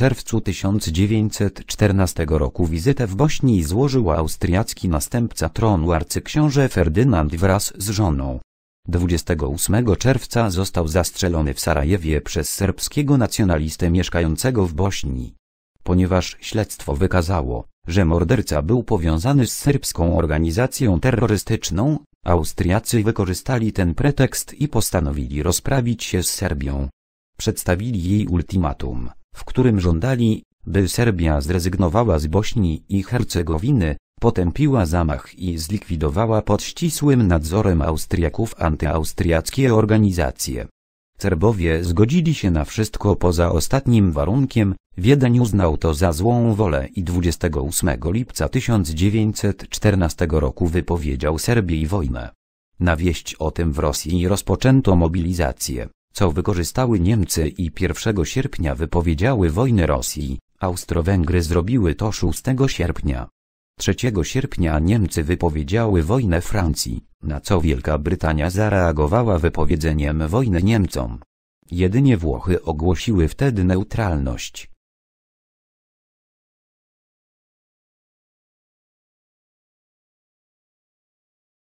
czerwcu 1914 roku wizytę w Bośni złożył austriacki następca tronu arcyksiąże Ferdynand wraz z żoną. 28 czerwca został zastrzelony w Sarajewie przez serbskiego nacjonalistę mieszkającego w Bośni. Ponieważ śledztwo wykazało, że morderca był powiązany z serbską organizacją terrorystyczną, Austriacy wykorzystali ten pretekst i postanowili rozprawić się z Serbią. Przedstawili jej ultimatum w którym żądali, by Serbia zrezygnowała z Bośni i Hercegowiny, potępiła zamach i zlikwidowała pod ścisłym nadzorem Austriaków antyaustriackie organizacje. Serbowie zgodzili się na wszystko poza ostatnim warunkiem, Wiedeń uznał to za złą wolę i 28 lipca 1914 roku wypowiedział Serbii wojnę. Na wieść o tym w Rosji rozpoczęto mobilizację co wykorzystały Niemcy i 1 sierpnia wypowiedziały wojnę Rosji. Austro-Węgry zrobiły to 6 sierpnia. 3 sierpnia Niemcy wypowiedziały wojnę Francji, na co Wielka Brytania zareagowała wypowiedzeniem wojny Niemcom. Jedynie Włochy ogłosiły wtedy neutralność.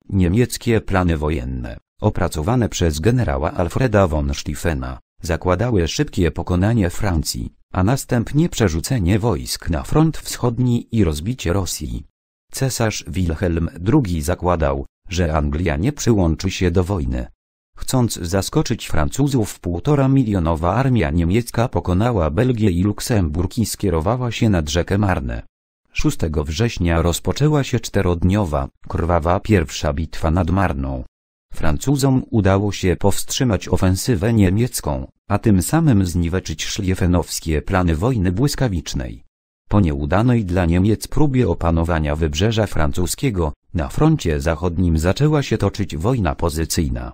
Niemieckie plany wojenne opracowane przez generała Alfreda von Stiefena, zakładały szybkie pokonanie Francji, a następnie przerzucenie wojsk na front wschodni i rozbicie Rosji. Cesarz Wilhelm II zakładał, że Anglia nie przyłączy się do wojny. Chcąc zaskoczyć Francuzów, półtora milionowa armia niemiecka pokonała Belgię i Luksemburg i skierowała się nad rzekę Marne. 6 września rozpoczęła się czterodniowa, krwawa pierwsza bitwa nad Marną. Francuzom udało się powstrzymać ofensywę niemiecką, a tym samym zniweczyć szliefenowskie plany wojny błyskawicznej. Po nieudanej dla Niemiec próbie opanowania wybrzeża francuskiego, na froncie zachodnim zaczęła się toczyć wojna pozycyjna.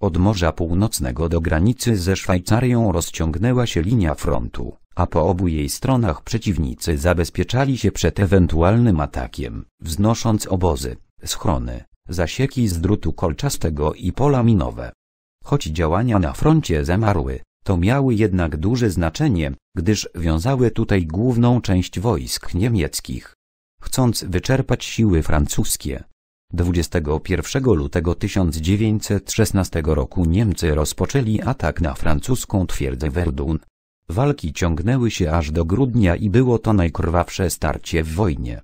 Od Morza Północnego do granicy ze Szwajcarią rozciągnęła się linia frontu, a po obu jej stronach przeciwnicy zabezpieczali się przed ewentualnym atakiem, wznosząc obozy, schrony, zasieki z drutu kolczastego i pola minowe. Choć działania na froncie zamarły, to miały jednak duże znaczenie, gdyż wiązały tutaj główną część wojsk niemieckich. Chcąc wyczerpać siły francuskie, 21 lutego 1916 roku Niemcy rozpoczęli atak na francuską twierdzę Verdun. Walki ciągnęły się aż do grudnia i było to najkrwawsze starcie w wojnie.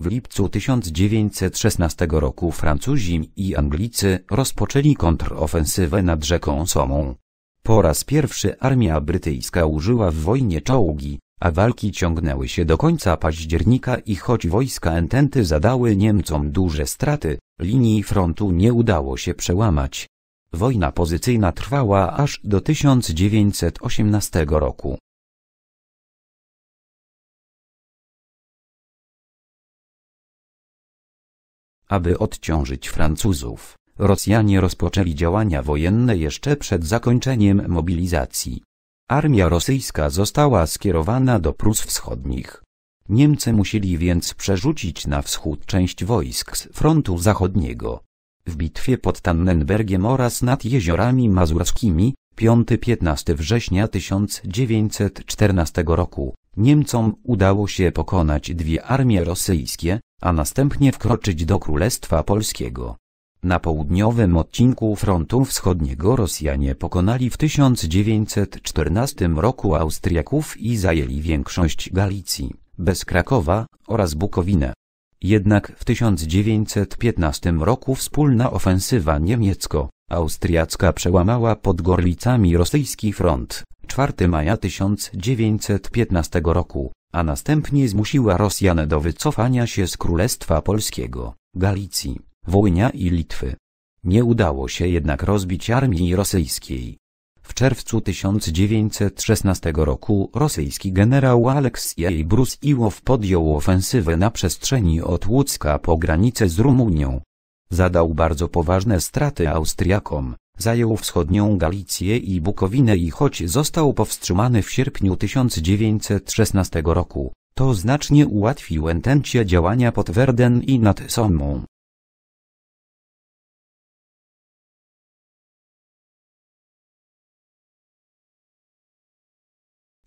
W lipcu 1916 roku Francuzi i Anglicy rozpoczęli kontrofensywę nad rzeką Somą. Po raz pierwszy armia brytyjska użyła w wojnie czołgi, a walki ciągnęły się do końca października i choć wojska Ententy zadały Niemcom duże straty, linii frontu nie udało się przełamać. Wojna pozycyjna trwała aż do 1918 roku. Aby odciążyć Francuzów, Rosjanie rozpoczęli działania wojenne jeszcze przed zakończeniem mobilizacji. Armia rosyjska została skierowana do Prus Wschodnich. Niemcy musieli więc przerzucić na wschód część wojsk z frontu zachodniego. W bitwie pod Tannenbergiem oraz nad jeziorami mazurskimi, 5-15 września 1914 roku, Niemcom udało się pokonać dwie armie rosyjskie, a następnie wkroczyć do Królestwa Polskiego. Na południowym odcinku frontu wschodniego Rosjanie pokonali w 1914 roku Austriaków i zajęli większość Galicji, bez Krakowa oraz Bukowinę. Jednak w 1915 roku wspólna ofensywa niemiecko-austriacka przełamała pod Gorlicami rosyjski front, 4 maja 1915 roku a następnie zmusiła Rosjan do wycofania się z Królestwa Polskiego, Galicji, Wołynia i Litwy. Nie udało się jednak rozbić armii rosyjskiej. W czerwcu 1916 roku rosyjski generał Aleksiej Brusiłow podjął ofensywę na przestrzeni od Łódzka po granicę z Rumunią. Zadał bardzo poważne straty Austriakom, Zajął wschodnią Galicję i Bukowinę i choć został powstrzymany w sierpniu 1916 roku, to znacznie ułatwił entencie działania pod Werden i nad Sommą.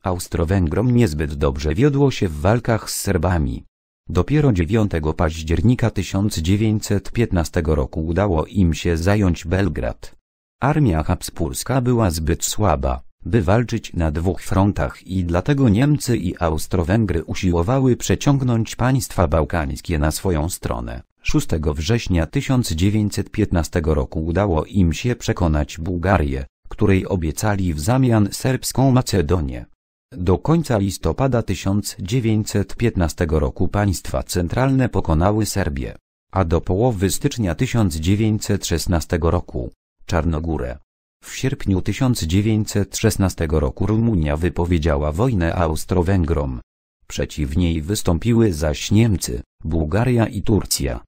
Austro-Węgrom niezbyt dobrze wiodło się w walkach z Serbami. Dopiero 9 października 1915 roku udało im się zająć Belgrad. Armia habsburska była zbyt słaba, by walczyć na dwóch frontach i dlatego Niemcy i Austro-Węgry usiłowały przeciągnąć państwa bałkańskie na swoją stronę. 6 września 1915 roku udało im się przekonać Bułgarię, której obiecali w zamian serbską Macedonię. Do końca listopada 1915 roku państwa centralne pokonały Serbię, a do połowy stycznia 1916 roku Czarnogórę. W sierpniu 1916 roku Rumunia wypowiedziała wojnę Austro-Węgrom. Przeciw niej wystąpiły zaś Niemcy, Bułgaria i Turcja.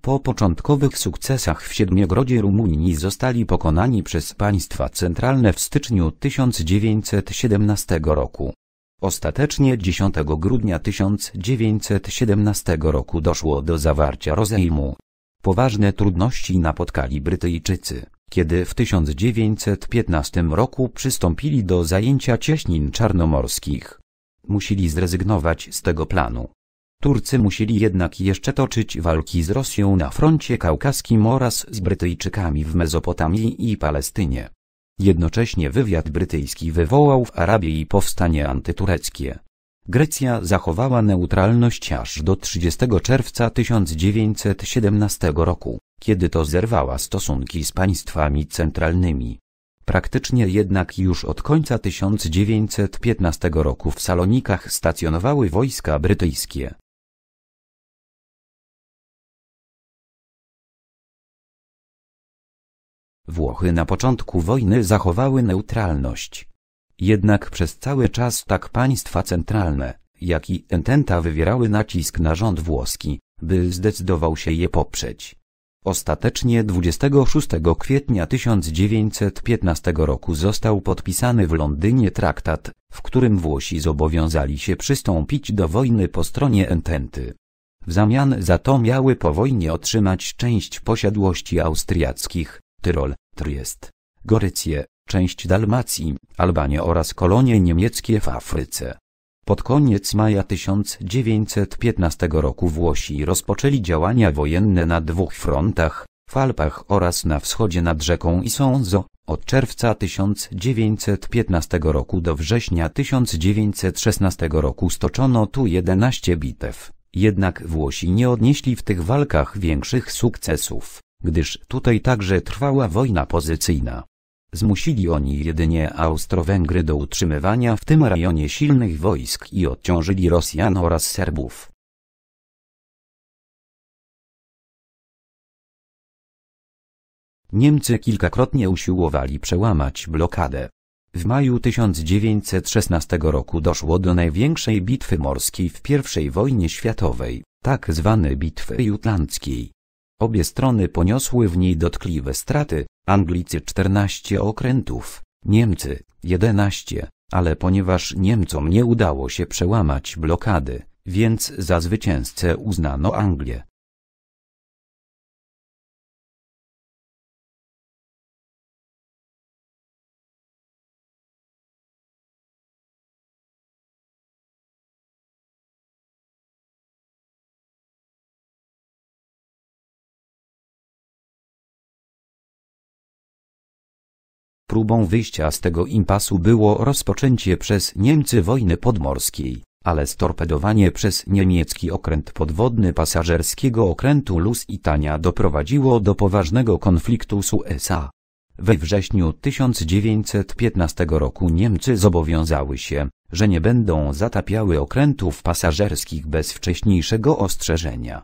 Po początkowych sukcesach w Siedmiogrodzie Rumunii zostali pokonani przez państwa centralne w styczniu 1917 roku. Ostatecznie 10 grudnia 1917 roku doszło do zawarcia rozejmu. Poważne trudności napotkali Brytyjczycy kiedy w 1915 roku przystąpili do zajęcia cieśnin czarnomorskich. Musieli zrezygnować z tego planu. Turcy musieli jednak jeszcze toczyć walki z Rosją na froncie kaukaskim oraz z Brytyjczykami w Mezopotamii i Palestynie. Jednocześnie wywiad brytyjski wywołał w Arabii powstanie antytureckie. Grecja zachowała neutralność aż do 30 czerwca 1917 roku, kiedy to zerwała stosunki z państwami centralnymi. Praktycznie jednak już od końca 1915 roku w Salonikach stacjonowały wojska brytyjskie. Włochy na początku wojny zachowały neutralność. Jednak przez cały czas tak państwa centralne, jak i ententa wywierały nacisk na rząd włoski, by zdecydował się je poprzeć. Ostatecznie 26 kwietnia 1915 roku został podpisany w Londynie traktat, w którym Włosi zobowiązali się przystąpić do wojny po stronie Ententy. W zamian za to miały po wojnie otrzymać część posiadłości austriackich, Tyrol, Triest, Gorycję, część Dalmacji, Albanię oraz kolonie niemieckie w Afryce. Pod koniec maja 1915 roku Włosi rozpoczęli działania wojenne na dwóch frontach, w Alpach oraz na wschodzie nad rzeką Isonzo. Od czerwca 1915 roku do września 1916 roku stoczono tu 11 bitew. Jednak Włosi nie odnieśli w tych walkach większych sukcesów, gdyż tutaj także trwała wojna pozycyjna. Zmusili oni jedynie Austro-Węgry do utrzymywania w tym rejonie silnych wojsk i odciążyli Rosjan oraz Serbów. Niemcy kilkakrotnie usiłowali przełamać blokadę. W maju 1916 roku doszło do największej bitwy morskiej w I wojnie światowej, tak zwanej bitwy jutlandzkiej. Obie strony poniosły w niej dotkliwe straty, Anglicy 14 okrętów, Niemcy 11, ale ponieważ Niemcom nie udało się przełamać blokady, więc za zwycięzcę uznano Anglię. Próbą wyjścia z tego impasu było rozpoczęcie przez Niemcy wojny podmorskiej, ale storpedowanie przez niemiecki okręt podwodny pasażerskiego okrętu Lusitania doprowadziło do poważnego konfliktu z USA. We wrześniu 1915 roku Niemcy zobowiązały się, że nie będą zatapiały okrętów pasażerskich bez wcześniejszego ostrzeżenia.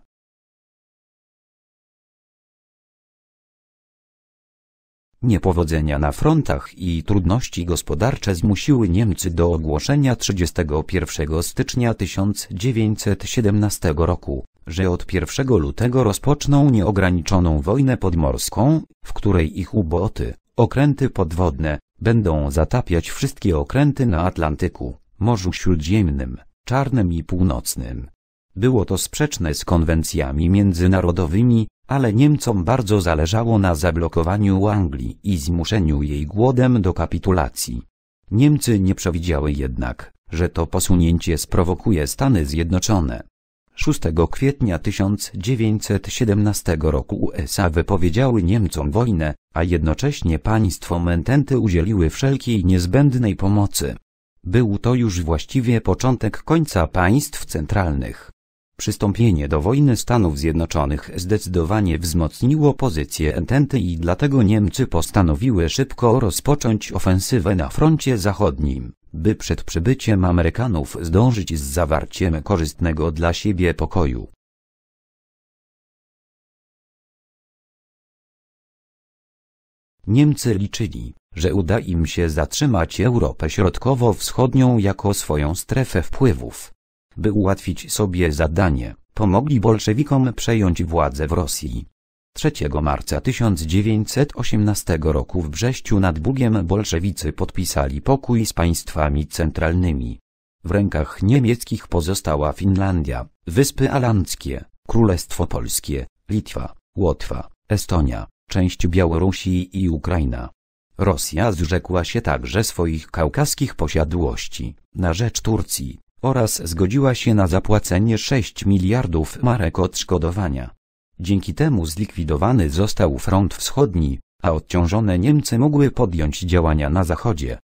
Niepowodzenia na frontach i trudności gospodarcze zmusiły Niemcy do ogłoszenia 31 stycznia 1917 roku, że od 1 lutego rozpoczną nieograniczoną wojnę podmorską, w której ich uboty, okręty podwodne, będą zatapiać wszystkie okręty na Atlantyku, Morzu Śródziemnym, Czarnym i Północnym. Było to sprzeczne z konwencjami międzynarodowymi, ale Niemcom bardzo zależało na zablokowaniu Anglii i zmuszeniu jej głodem do kapitulacji. Niemcy nie przewidziały jednak, że to posunięcie sprowokuje Stany Zjednoczone. 6 kwietnia 1917 roku USA wypowiedziały Niemcom wojnę, a jednocześnie państwo Mententy udzieliły wszelkiej niezbędnej pomocy. Był to już właściwie początek końca państw centralnych. Przystąpienie do wojny Stanów Zjednoczonych zdecydowanie wzmocniło pozycję ententy i dlatego Niemcy postanowiły szybko rozpocząć ofensywę na froncie zachodnim, by przed przybyciem Amerykanów zdążyć z zawarciem korzystnego dla siebie pokoju. Niemcy liczyli, że uda im się zatrzymać Europę Środkowo-Wschodnią jako swoją strefę wpływów by ułatwić sobie zadanie, pomogli bolszewikom przejąć władzę w Rosji. 3 marca 1918 roku w Brześciu nad Bugiem bolszewicy podpisali pokój z państwami centralnymi. W rękach niemieckich pozostała Finlandia, Wyspy Alandzkie, Królestwo Polskie, Litwa, Łotwa, Estonia, część Białorusi i Ukraina. Rosja zrzekła się także swoich kaukaskich posiadłości na rzecz Turcji oraz zgodziła się na zapłacenie 6 miliardów marek odszkodowania. Dzięki temu zlikwidowany został front wschodni, a odciążone Niemcy mogły podjąć działania na zachodzie.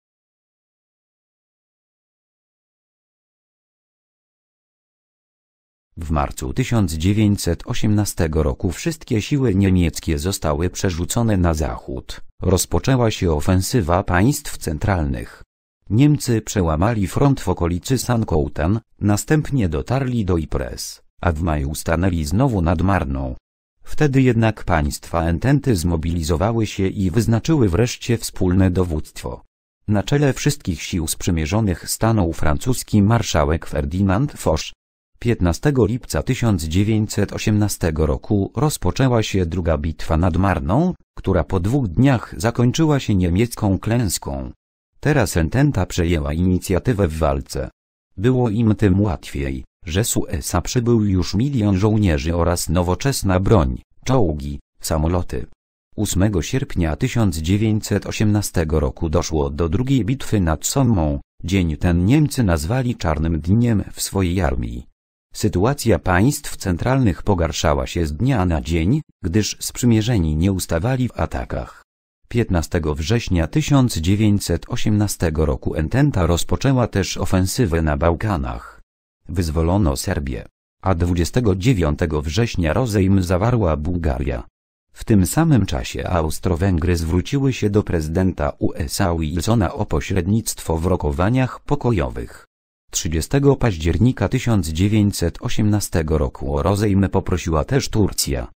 W marcu 1918 roku wszystkie siły niemieckie zostały przerzucone na zachód. Rozpoczęła się ofensywa państw centralnych. Niemcy przełamali front w okolicy Sankołtan, następnie dotarli do Ypres, a w maju stanęli znowu nad Marną. Wtedy jednak państwa ententy zmobilizowały się i wyznaczyły wreszcie wspólne dowództwo. Na czele wszystkich sił sprzymierzonych stanął francuski marszałek Ferdinand Foch. 15 lipca 1918 roku rozpoczęła się druga bitwa nad Marną, która po dwóch dniach zakończyła się niemiecką klęską. Teraz ententa przejęła inicjatywę w walce. Było im tym łatwiej, że z USA przybył już milion żołnierzy oraz nowoczesna broń, czołgi, samoloty. 8 sierpnia 1918 roku doszło do drugiej bitwy nad Sommą, dzień ten Niemcy nazwali czarnym dniem w swojej armii. Sytuacja państw centralnych pogarszała się z dnia na dzień, gdyż sprzymierzeni nie ustawali w atakach. 15 września 1918 roku Ententa rozpoczęła też ofensywę na Bałkanach. Wyzwolono Serbię, a 29 września rozejm zawarła Bułgaria. W tym samym czasie Austro-Węgry zwróciły się do prezydenta USA Wilsona o pośrednictwo w rokowaniach pokojowych. 30 października 1918 roku o rozejm poprosiła też Turcja.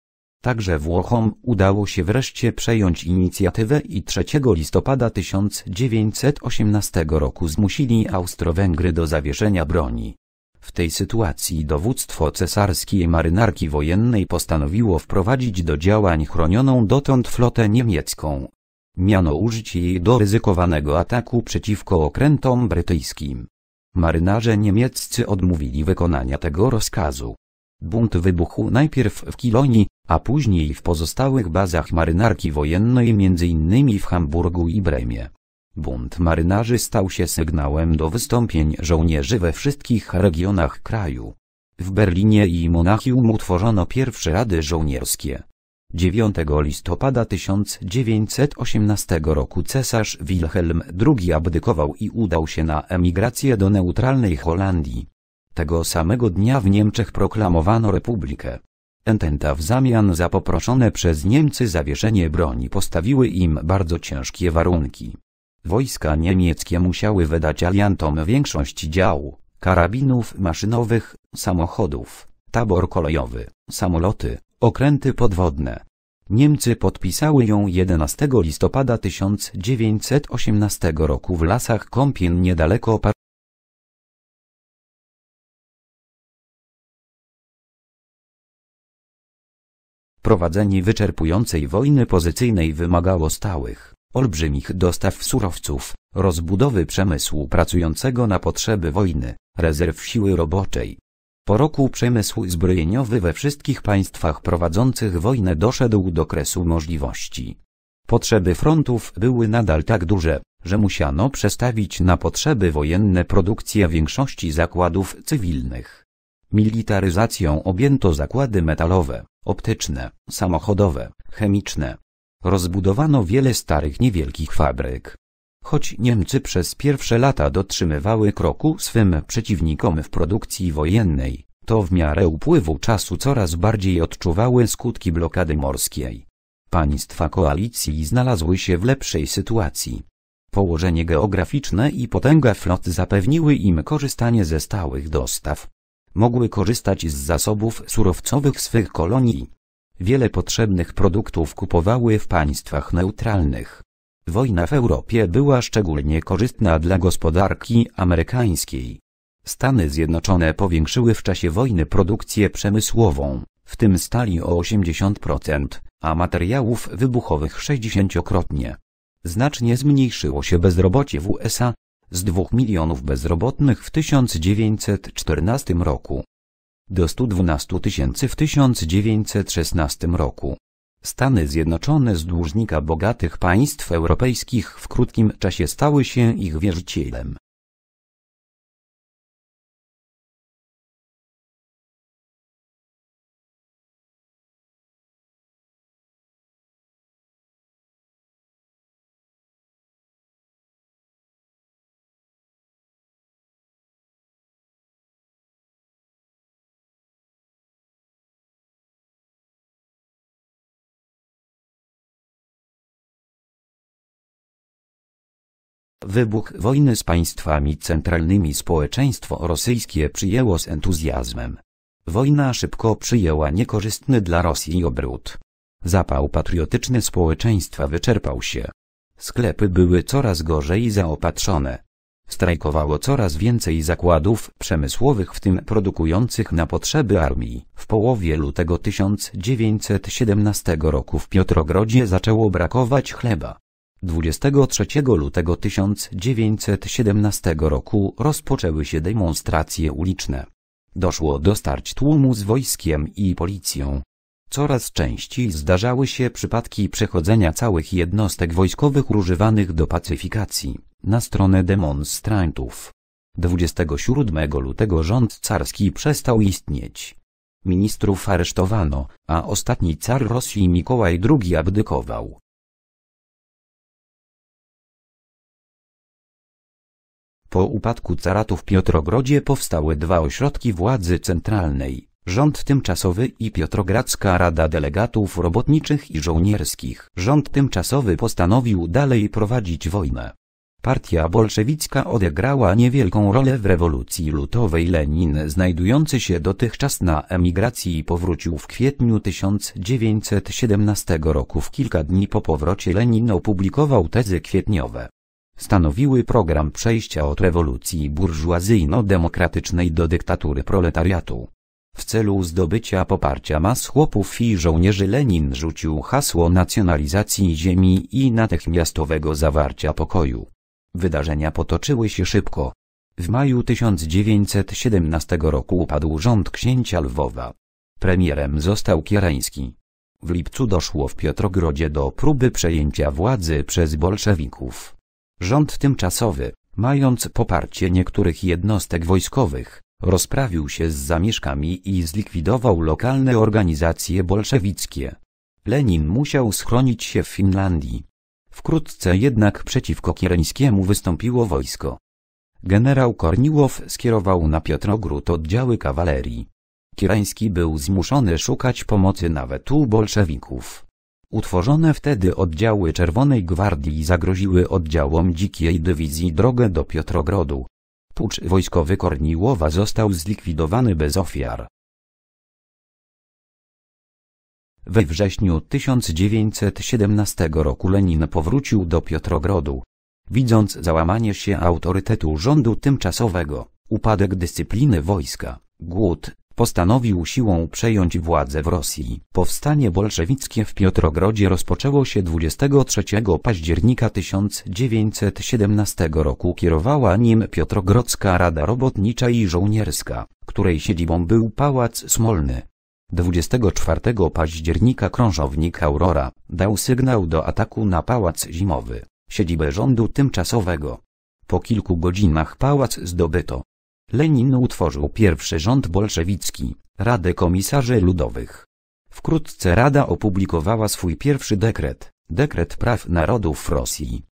Także Włochom udało się wreszcie przejąć inicjatywę i 3 listopada 1918 roku zmusili Austro-Węgry do zawieszenia broni. W tej sytuacji dowództwo cesarskiej marynarki wojennej postanowiło wprowadzić do działań chronioną dotąd flotę niemiecką. Miano użyć jej do ryzykowanego ataku przeciwko okrętom brytyjskim. Marynarze niemieccy odmówili wykonania tego rozkazu. Bunt wybuchł najpierw w Kilonii, a później w pozostałych bazach marynarki wojennej m.in. w Hamburgu i Bremie. Bunt marynarzy stał się sygnałem do wystąpień żołnierzy we wszystkich regionach kraju. W Berlinie i Monachium utworzono pierwsze rady żołnierskie. 9 listopada 1918 roku cesarz Wilhelm II abdykował i udał się na emigrację do neutralnej Holandii. Tego samego dnia w Niemczech proklamowano republikę. Ententa w zamian za poproszone przez Niemcy zawieszenie broni postawiły im bardzo ciężkie warunki. Wojska niemieckie musiały wydać aliantom większość dział, karabinów maszynowych, samochodów, tabor kolejowy, samoloty, okręty podwodne. Niemcy podpisały ją 11 listopada 1918 roku w lasach Kąpien niedaleko Par Prowadzenie wyczerpującej wojny pozycyjnej wymagało stałych, olbrzymich dostaw surowców, rozbudowy przemysłu pracującego na potrzeby wojny, rezerw siły roboczej. Po roku przemysł zbrojeniowy we wszystkich państwach prowadzących wojnę doszedł do kresu możliwości. Potrzeby frontów były nadal tak duże, że musiano przestawić na potrzeby wojenne produkcję większości zakładów cywilnych. Militaryzacją objęto zakłady metalowe, optyczne, samochodowe, chemiczne. Rozbudowano wiele starych niewielkich fabryk. Choć Niemcy przez pierwsze lata dotrzymywały kroku swym przeciwnikom w produkcji wojennej, to w miarę upływu czasu coraz bardziej odczuwały skutki blokady morskiej. Państwa koalicji znalazły się w lepszej sytuacji. Położenie geograficzne i potęga flot zapewniły im korzystanie ze stałych dostaw, mogły korzystać z zasobów surowcowych swych kolonii. Wiele potrzebnych produktów kupowały w państwach neutralnych. Wojna w Europie była szczególnie korzystna dla gospodarki amerykańskiej. Stany Zjednoczone powiększyły w czasie wojny produkcję przemysłową, w tym stali o 80%, a materiałów wybuchowych 60-krotnie. Znacznie zmniejszyło się bezrobocie w USA, z 2 milionów bezrobotnych w 1914 roku do 112 tysięcy w 1916 roku. Stany Zjednoczone z dłużnika bogatych państw europejskich w krótkim czasie stały się ich wierzycielem. Wybuch wojny z państwami centralnymi społeczeństwo rosyjskie przyjęło z entuzjazmem. Wojna szybko przyjęła niekorzystny dla Rosji obrót. Zapał patriotyczny społeczeństwa wyczerpał się. Sklepy były coraz gorzej zaopatrzone. Strajkowało coraz więcej zakładów przemysłowych w tym produkujących na potrzeby armii. W połowie lutego 1917 roku w Piotrogrodzie zaczęło brakować chleba. 23 lutego 1917 roku rozpoczęły się demonstracje uliczne. Doszło do starć tłumu z wojskiem i policją. Coraz częściej zdarzały się przypadki przechodzenia całych jednostek wojskowych używanych do pacyfikacji na stronę demonstrantów. 27 lutego rząd carski przestał istnieć. Ministrów aresztowano, a ostatni car Rosji Mikołaj II abdykował. Po upadku caratu w Piotrogrodzie powstały dwa ośrodki władzy centralnej, rząd tymczasowy i Piotrogradzka Rada Delegatów Robotniczych i Żołnierskich. Rząd tymczasowy postanowił dalej prowadzić wojnę. Partia bolszewicka odegrała niewielką rolę w rewolucji lutowej. Lenin znajdujący się dotychczas na emigracji powrócił w kwietniu 1917 roku. W kilka dni po powrocie Lenin opublikował tezy kwietniowe stanowiły program przejścia od rewolucji burżuazyjno-demokratycznej do dyktatury proletariatu. W celu zdobycia poparcia mas chłopów i żołnierzy Lenin rzucił hasło nacjonalizacji ziemi i natychmiastowego zawarcia pokoju. Wydarzenia potoczyły się szybko. W maju 1917 roku upadł rząd księcia Lwowa. Premierem został Kierański. W lipcu doszło w Piotrogrodzie do próby przejęcia władzy przez bolszewików. Rząd tymczasowy, mając poparcie niektórych jednostek wojskowych, rozprawił się z zamieszkami i zlikwidował lokalne organizacje bolszewickie. Lenin musiał schronić się w Finlandii. Wkrótce jednak przeciwko Kiereńskiemu wystąpiło wojsko. Generał Korniłow skierował na Piotrogród oddziały kawalerii. Kiereński był zmuszony szukać pomocy nawet u bolszewików. Utworzone wtedy oddziały Czerwonej Gwardii zagroziły oddziałom dzikiej dywizji drogę do Piotrogrodu. Pucz wojskowy Korniłowa został zlikwidowany bez ofiar. We wrześniu 1917 roku Lenin powrócił do Piotrogrodu. Widząc załamanie się autorytetu rządu tymczasowego, upadek dyscypliny wojska, głód, postanowił siłą przejąć władzę w Rosji. Powstanie bolszewickie w Piotrogrodzie rozpoczęło się 23 października 1917 roku. Kierowała nim Piotrogrodzka Rada Robotnicza i Żołnierska, której siedzibą był Pałac Smolny. 24 października krążownik Aurora dał sygnał do ataku na Pałac Zimowy, siedzibę rządu tymczasowego. Po kilku godzinach pałac zdobyto, Lenin utworzył pierwszy rząd bolszewicki, Radę Komisarzy Ludowych. Wkrótce Rada opublikowała swój pierwszy dekret, dekret praw narodów Rosji.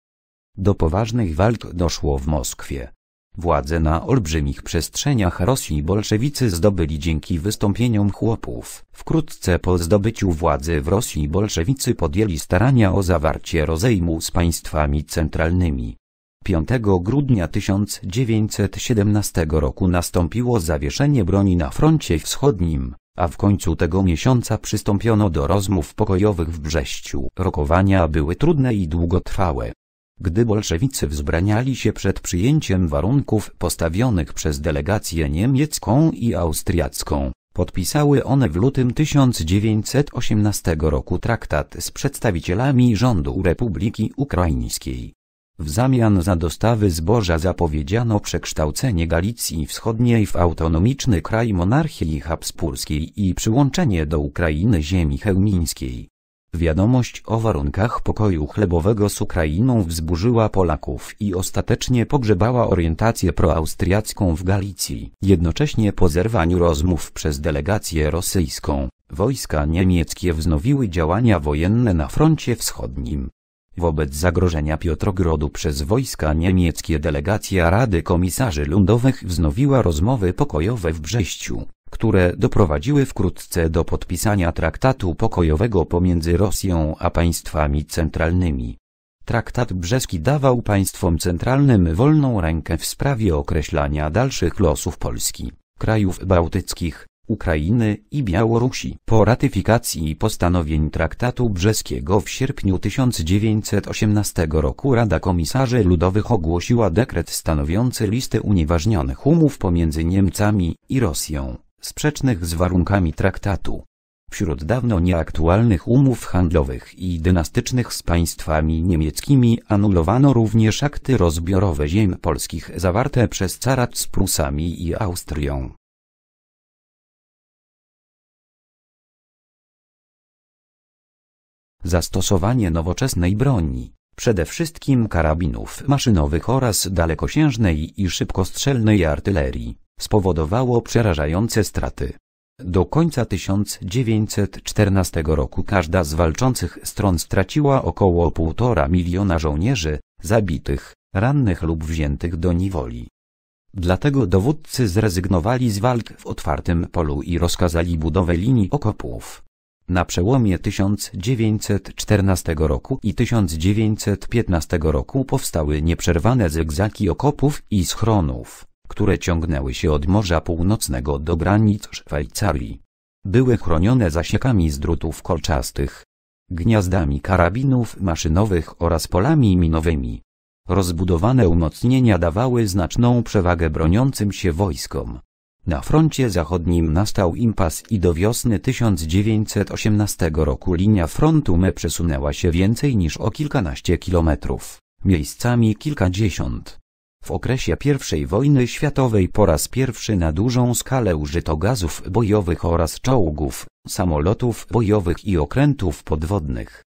Do poważnych walk doszło w Moskwie. Władze na olbrzymich przestrzeniach Rosji bolszewicy zdobyli dzięki wystąpieniom chłopów. Wkrótce po zdobyciu władzy w Rosji bolszewicy podjęli starania o zawarcie rozejmu z państwami centralnymi. 5 grudnia 1917 roku nastąpiło zawieszenie broni na froncie wschodnim, a w końcu tego miesiąca przystąpiono do rozmów pokojowych w Brześciu. Rokowania były trudne i długotrwałe. Gdy bolszewicy wzbraniali się przed przyjęciem warunków postawionych przez delegację niemiecką i austriacką, podpisały one w lutym 1918 roku traktat z przedstawicielami rządu Republiki Ukraińskiej. W zamian za dostawy zboża zapowiedziano przekształcenie Galicji Wschodniej w autonomiczny kraj monarchii habsburskiej i przyłączenie do Ukrainy ziemi chełmińskiej. Wiadomość o warunkach pokoju chlebowego z Ukrainą wzburzyła Polaków i ostatecznie pogrzebała orientację proaustriacką w Galicji. Jednocześnie po zerwaniu rozmów przez delegację rosyjską, wojska niemieckie wznowiły działania wojenne na froncie wschodnim. Wobec zagrożenia Piotrogrodu przez wojska niemieckie delegacja Rady Komisarzy Lądowych wznowiła rozmowy pokojowe w Brześciu, które doprowadziły wkrótce do podpisania traktatu pokojowego pomiędzy Rosją a państwami centralnymi. Traktat brzeski dawał państwom centralnym wolną rękę w sprawie określania dalszych losów Polski, krajów bałtyckich, Ukrainy i Białorusi. Po ratyfikacji postanowień Traktatu Brzeskiego w sierpniu 1918 roku Rada Komisarzy Ludowych ogłosiła dekret stanowiący listę unieważnionych umów pomiędzy Niemcami i Rosją, sprzecznych z warunkami traktatu. Wśród dawno nieaktualnych umów handlowych i dynastycznych z państwami niemieckimi anulowano również akty rozbiorowe ziem polskich zawarte przez carat z Prusami i Austrią. zastosowanie nowoczesnej broni, przede wszystkim karabinów maszynowych oraz dalekosiężnej i szybkostrzelnej artylerii, spowodowało przerażające straty. Do końca 1914 roku każda z walczących stron straciła około 1,5 miliona żołnierzy, zabitych, rannych lub wziętych do niewoli. Dlatego dowódcy zrezygnowali z walk w otwartym polu i rozkazali budowę linii okopów, na przełomie 1914 roku i 1915 roku powstały nieprzerwane zygzaki okopów i schronów, które ciągnęły się od Morza Północnego do granic Szwajcarii. Były chronione zasiekami z drutów kolczastych, gniazdami karabinów maszynowych oraz polami minowymi. Rozbudowane umocnienia dawały znaczną przewagę broniącym się wojskom. Na froncie zachodnim nastał impas i do wiosny 1918 roku linia frontu ME przesunęła się więcej niż o kilkanaście kilometrów, miejscami kilkadziesiąt. W okresie I wojny światowej po raz pierwszy na dużą skalę użyto gazów bojowych oraz czołgów, samolotów bojowych i okrętów podwodnych.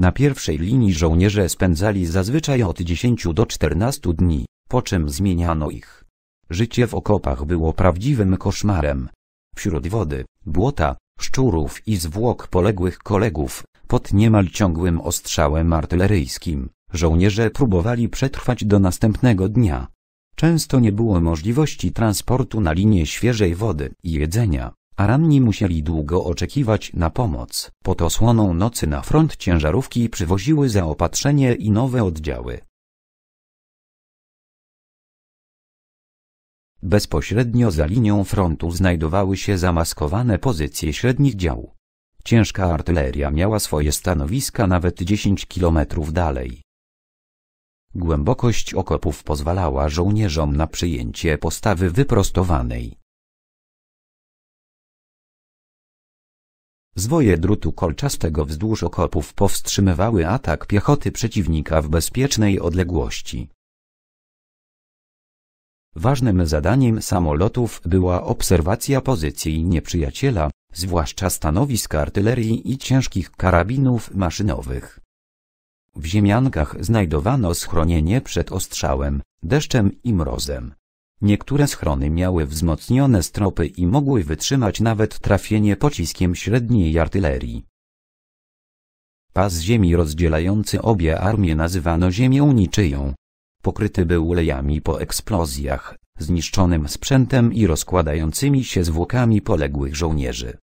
Na pierwszej linii żołnierze spędzali zazwyczaj od 10 do 14 dni, po czym zmieniano ich. Życie w okopach było prawdziwym koszmarem. Wśród wody, błota, szczurów i zwłok poległych kolegów, pod niemal ciągłym ostrzałem artyleryjskim, żołnierze próbowali przetrwać do następnego dnia. Często nie było możliwości transportu na linie świeżej wody i jedzenia a ranni musieli długo oczekiwać na pomoc. Pod osłoną nocy na front ciężarówki przywoziły zaopatrzenie i nowe oddziały. Bezpośrednio za linią frontu znajdowały się zamaskowane pozycje średnich dział. Ciężka artyleria miała swoje stanowiska nawet 10 kilometrów dalej. Głębokość okopów pozwalała żołnierzom na przyjęcie postawy wyprostowanej. Zwoje drutu kolczastego wzdłuż okopów powstrzymywały atak piechoty przeciwnika w bezpiecznej odległości. Ważnym zadaniem samolotów była obserwacja pozycji nieprzyjaciela, zwłaszcza stanowiska artylerii i ciężkich karabinów maszynowych. W ziemiankach znajdowano schronienie przed ostrzałem, deszczem i mrozem. Niektóre schrony miały wzmocnione stropy i mogły wytrzymać nawet trafienie pociskiem średniej artylerii. Pas ziemi rozdzielający obie armie nazywano ziemią niczyją. Pokryty był lejami po eksplozjach, zniszczonym sprzętem i rozkładającymi się zwłokami poległych żołnierzy.